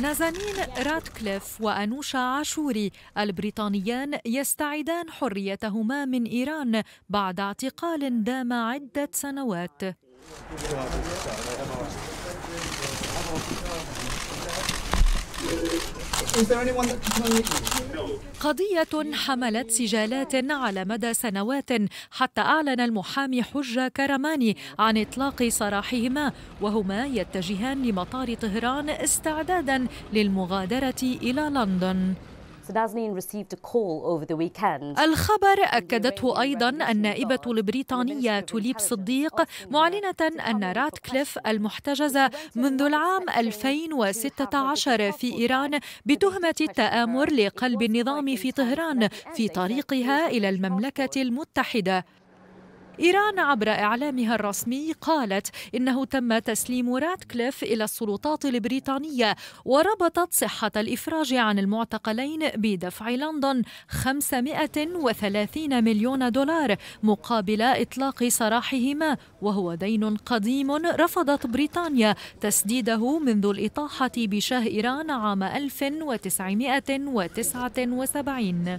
نازانين راتكليف وأنوشا عاشوري البريطانيان يستعيدان حريتهما من إيران بعد اعتقال دام عدة سنوات Is there anyone that can tell me? No. قضية حملت سجالات على مدى سنوات حتى أعلن المحامي حجة كرماني عن إطلاق سراحهما وهما يتجهان لمطار طهران استعدادا للمغادرة إلى لندن الخبر أكدته أيضا النائبة البريطانية توليب صديق معلنة أن راتكليف المحتجزة منذ العام 2016 في إيران بتهمة التآمر لقلب النظام في طهران في طريقها إلى المملكة المتحدة إيران عبر إعلامها الرسمي قالت إنه تم تسليم راتكليف إلى السلطات البريطانية وربطت صحة الإفراج عن المعتقلين بدفع لندن 530 مليون دولار مقابل إطلاق سراحهما وهو دين قديم رفضت بريطانيا تسديده منذ الإطاحة بشاه إيران عام 1979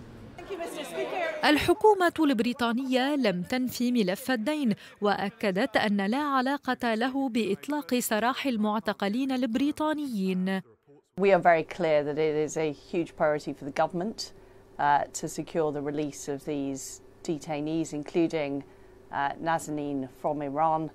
الحكومة البريطانية لم تنفي ملف الدين وأكدت أن لا علاقة له بإطلاق سراح المعتقلين البريطانيين. We are very clear that it is a huge priority for the government uh, to secure the release of these detainees, including uh, Nazanin from Iran.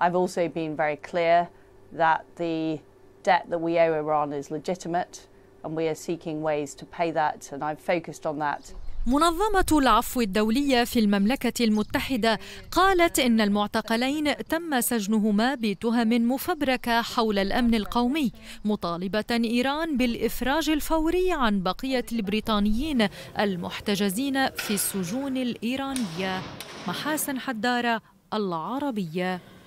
I've also been very clear that the debt that we owe Iran is legitimate and we are seeking ways to pay that, and I've focused on that. منظمة العفو الدولية في المملكة المتحدة قالت إن المعتقلين تم سجنهما بتهم مفبركة حول الأمن القومي مطالبة إيران بالإفراج الفوري عن بقية البريطانيين المحتجزين في السجون الإيرانية محاسن حدارة العربية